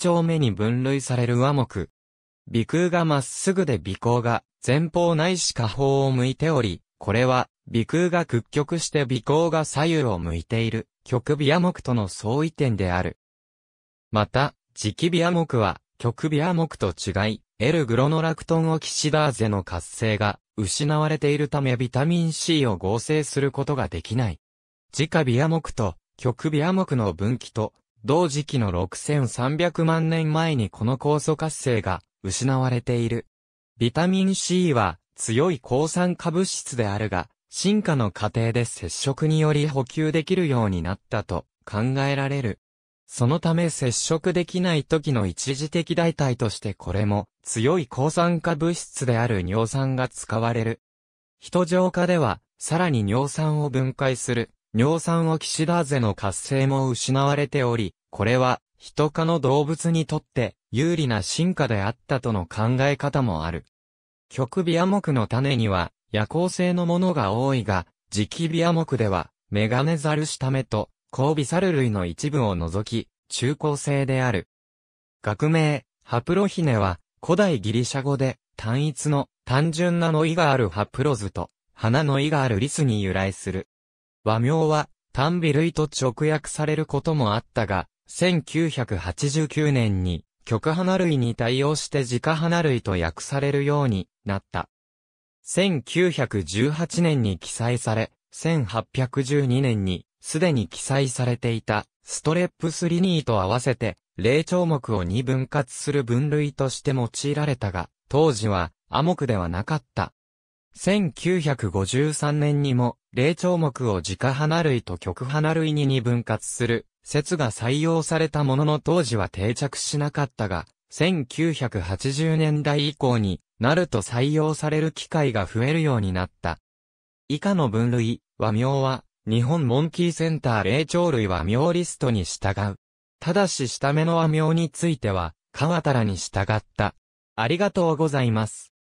丁目に分類される和目。鼻腔がまっすぐで鼻孔が前方ないし下方を向いており、これは鼻腔が屈曲して鼻孔が左右を向いている極鼻亜目との相違点である。また、磁気鼻亜目は極鼻亜目と違い、L グロノラクトンオキシダーゼの活性が失われているためビタミン C を合成することができない。自家ビ目と極微和目の分岐と同時期の6300万年前にこの酵素活性が失われている。ビタミン C は強い抗酸化物質であるが、進化の過程で接触により補給できるようになったと考えられる。そのため接触できない時の一時的代替としてこれも強い抗酸化物質である尿酸が使われる。人浄化ではさらに尿酸を分解する尿酸オキシダーゼの活性も失われており、これは、ヒト科の動物にとって有利な進化であったとの考え方もある。極ビア目の種には夜行性のものが多いが、磁気ビア目ではメガネザルシタメと交尾サル類の一部を除き、中高性である。学名、ハプロヒネは古代ギリシャ語で単一の単純なノイがあるハプロズと花の意があるリスに由来する。和名は、単美類と直訳されることもあったが、1989年に、極花類に対応して自家花類と訳されるようになった。1918年に記載され、1812年にすでに記載されていたストレップスリニーと合わせて、霊長目を2分割する分類として用いられたが、当時は、アモクではなかった。1953年にも、霊長目を直花類と極花類にに分割する説が採用されたものの当時は定着しなかったが、1980年代以降になると採用される機会が増えるようになった。以下の分類、和名は、日本モンキーセンター霊長類和名リストに従う。ただし下目の和名については、川たらに従った。ありがとうございます。